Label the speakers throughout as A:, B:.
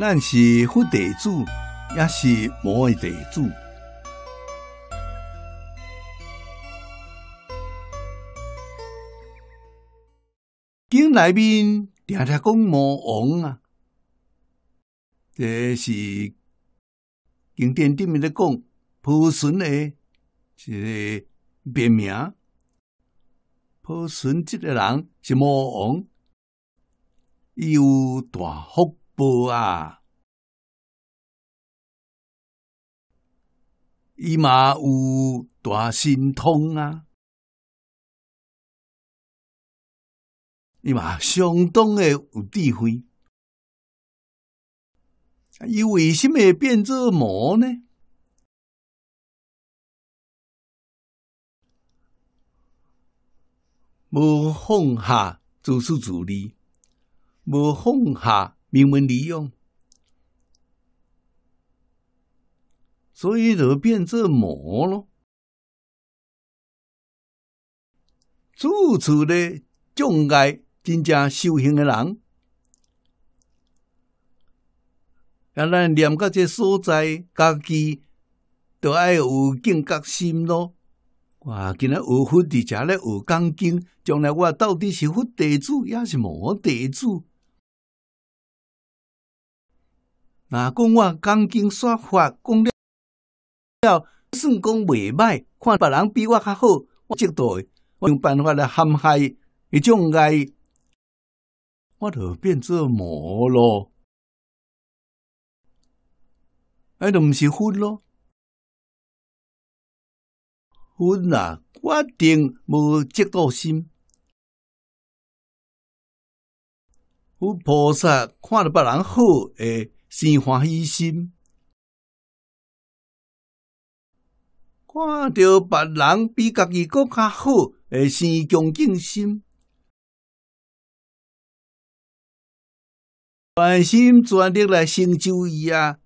A: 咱是佛地主，也是魔地主。经里面常常讲魔王啊，这是经典顶面在讲婆孙的，个别名。
B: 婆孙这个人是魔王，有大福。不啊！伊嘛有大神通啊！伊嘛相当诶有智慧，伊为什么变做魔呢？无放下自私自利，无放下。明文利用，所以就变作魔喽。
A: 处处咧障碍，真正修行嘅人。啊，咱念到这所在，家己都爱有警觉心咯。哇，今日我佛伫遮咧恶讲经，将来我到底是佛弟子，抑是魔弟子？
B: 那讲我刚经说法讲了了，算讲袂歹，看别人比我较好，我嫉妒，我
A: 用办法来陷害，伊种爱，我都变作
B: 魔咯，哎，都毋是分咯，分啦，决定无嫉妒心，佛菩萨看了别人好诶。生欢喜心，看到别人比家己搁较好，会生恭敬心，全心全力来成就伊啊！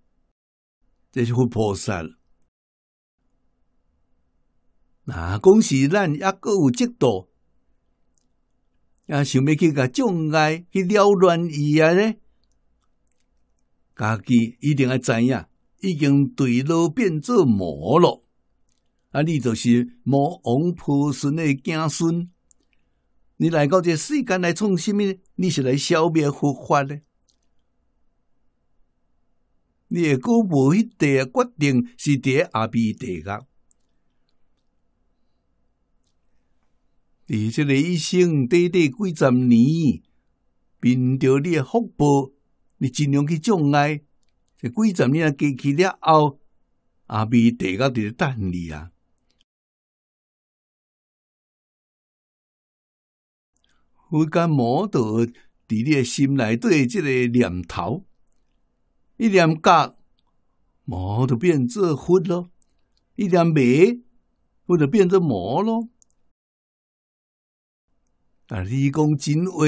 B: 这是菩萨。
A: 那讲是咱抑个有嫉妒，也想要去甲障碍去扰乱伊啊咧。家己一定要知影，已经对路变做魔了。啊，你就是魔王婆孙的子孙，你来到这世间来创什么？你是来消灭佛法的？你个果无一定决定是第阿鼻地狱。你这个一生短短几十年，凭着你的福报。你尽量去障碍，这几十年啊过去了后，
B: 也未得到这个等你啊！我讲魔道伫你诶心内对即
A: 个念头，一念觉，魔就变作佛咯；一念没，佛就变作魔咯。
B: 啊！你讲真话，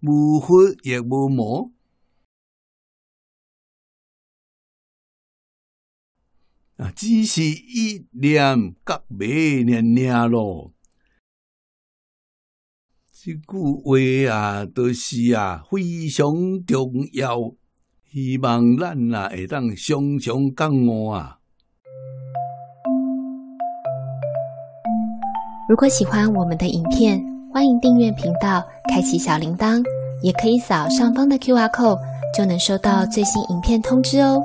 B: 无佛也无魔。啊，只是一两角米，连连咯。
A: 即句话啊，就是啊，非常重要。希望咱啊会当常常感恩啊。
B: 如果喜欢我们的
A: 影片，欢迎订阅频道，开启小铃铛，也可以扫上方的 Q R
B: code，就能收到最新影片通知哦。